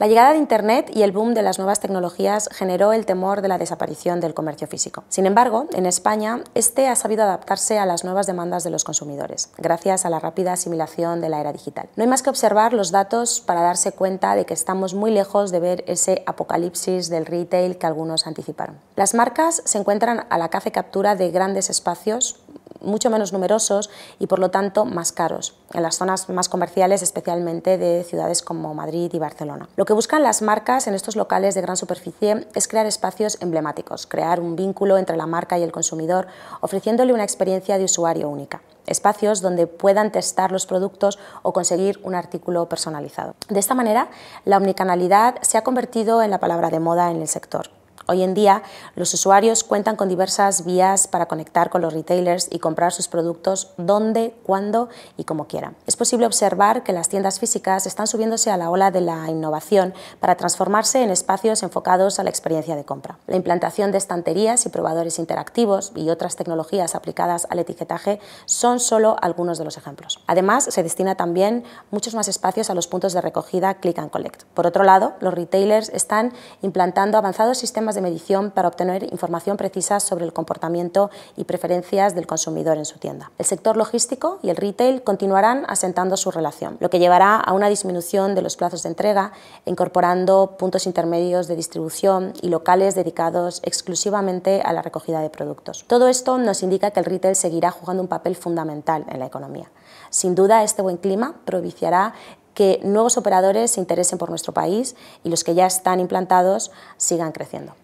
La llegada de Internet y el boom de las nuevas tecnologías generó el temor de la desaparición del comercio físico. Sin embargo, en España, este ha sabido adaptarse a las nuevas demandas de los consumidores, gracias a la rápida asimilación de la era digital. No hay más que observar los datos para darse cuenta de que estamos muy lejos de ver ese apocalipsis del retail que algunos anticiparon. Las marcas se encuentran a la caza y captura de grandes espacios mucho menos numerosos y por lo tanto más caros, en las zonas más comerciales especialmente de ciudades como Madrid y Barcelona. Lo que buscan las marcas en estos locales de gran superficie es crear espacios emblemáticos, crear un vínculo entre la marca y el consumidor, ofreciéndole una experiencia de usuario única espacios donde puedan testar los productos o conseguir un artículo personalizado. De esta manera, la omnicanalidad se ha convertido en la palabra de moda en el sector. Hoy en día, los usuarios cuentan con diversas vías para conectar con los retailers y comprar sus productos donde, cuándo y como quieran. Es posible observar que las tiendas físicas están subiéndose a la ola de la innovación para transformarse en espacios enfocados a la experiencia de compra. La implantación de estanterías y probadores interactivos y otras tecnologías aplicadas al etiquetaje son solo algunos de los ejemplos. Además, se destina también muchos más espacios a los puntos de recogida click and collect. Por otro lado, los retailers están implantando avanzados sistemas de medición para obtener información precisa sobre el comportamiento y preferencias del consumidor en su tienda. El sector logístico y el retail continuarán asentando su relación, lo que llevará a una disminución de los plazos de entrega, incorporando puntos intermedios de distribución y locales dedicados exclusivamente a la recogida de productos. Todo esto nos indica que el retail seguirá jugando un papel fundamental en la economía. Sin duda, este buen clima propiciará que nuevos operadores se interesen por nuestro país y los que ya están implantados sigan creciendo.